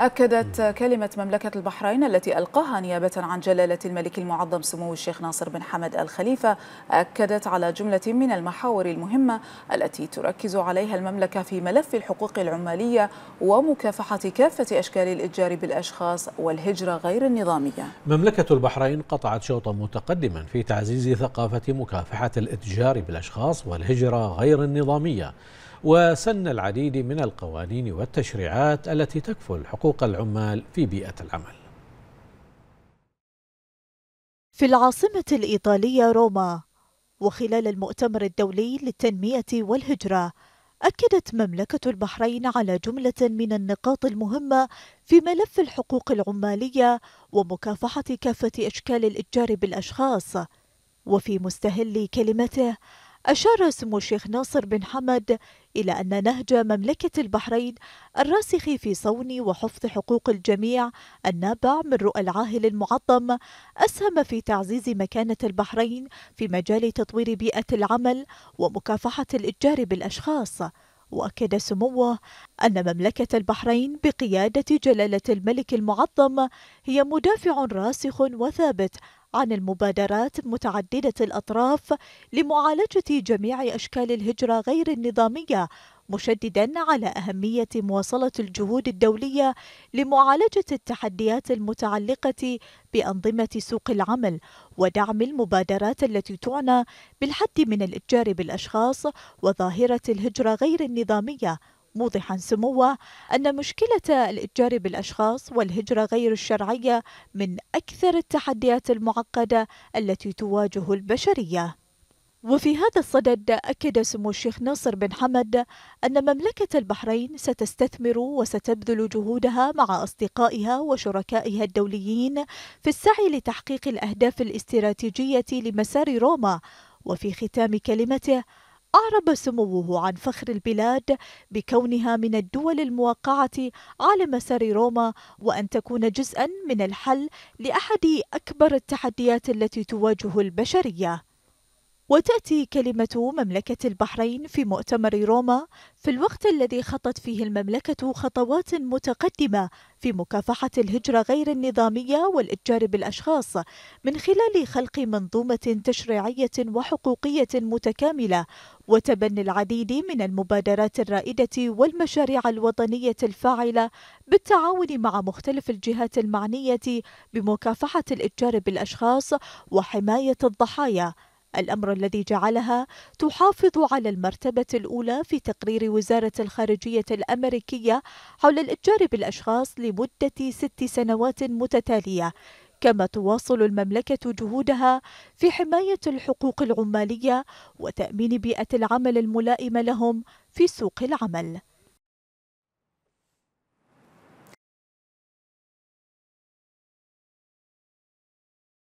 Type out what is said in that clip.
أكدت كلمة مملكة البحرين التي ألقاها نيابة عن جلالة الملك المعظم سمو الشيخ ناصر بن حمد الخليفة أكدت على جملة من المحاور المهمة التي تركز عليها المملكة في ملف الحقوق العمالية ومكافحة كافة أشكال الإتجار بالأشخاص والهجرة غير النظامية مملكة البحرين قطعت شوطا متقدما في تعزيز ثقافة مكافحة الإتجار بالأشخاص والهجرة غير النظامية وسن العديد من القوانين والتشريعات التي تكفل حقوق العمال في بيئة العمل في العاصمة الإيطالية روما وخلال المؤتمر الدولي للتنمية والهجرة أكدت مملكة البحرين على جملة من النقاط المهمة في ملف الحقوق العمالية ومكافحة كافة أشكال الإتجار بالأشخاص وفي مستهل كلمته أشار سمو الشيخ ناصر بن حمد إلى أن نهج مملكة البحرين الراسخ في صون وحفظ حقوق الجميع النابع من رؤى العاهل المعظم أسهم في تعزيز مكانة البحرين في مجال تطوير بيئة العمل ومكافحة الإتجار بالأشخاص واكد سموه ان مملكه البحرين بقياده جلاله الملك المعظم هي مدافع راسخ وثابت عن المبادرات متعددة الأطراف لمعالجة جميع أشكال الهجرة غير النظامية مشددا على أهمية مواصلة الجهود الدولية لمعالجة التحديات المتعلقة بأنظمة سوق العمل ودعم المبادرات التي تعنى بالحد من الإتجار بالأشخاص وظاهرة الهجرة غير النظامية موضحا سموه أن مشكلة الإتجار بالأشخاص والهجرة غير الشرعية من أكثر التحديات المعقدة التي تواجه البشرية وفي هذا الصدد أكد سمو الشيخ ناصر بن حمد أن مملكة البحرين ستستثمر وستبذل جهودها مع أصدقائها وشركائها الدوليين في السعي لتحقيق الأهداف الاستراتيجية لمسار روما وفي ختام كلمته أعرب سموه عن فخر البلاد بكونها من الدول الموقعة على مسار روما وأن تكون جزءا من الحل لأحد أكبر التحديات التي تواجه البشرية وتأتي كلمة مملكة البحرين في مؤتمر روما في الوقت الذي خطت فيه المملكة خطوات متقدمة في مكافحة الهجرة غير النظامية والإتجار بالأشخاص من خلال خلق منظومة تشريعية وحقوقية متكاملة وتبني العديد من المبادرات الرائدة والمشاريع الوطنية الفاعلة بالتعاون مع مختلف الجهات المعنية بمكافحة الإتجار بالأشخاص وحماية الضحايا الأمر الذي جعلها تحافظ على المرتبة الأولى في تقرير وزارة الخارجية الأمريكية حول الإتجار بالأشخاص لمدة ست سنوات متتالية كما تواصل المملكة جهودها في حماية الحقوق العمالية وتأمين بيئة العمل الملائمة لهم في سوق العمل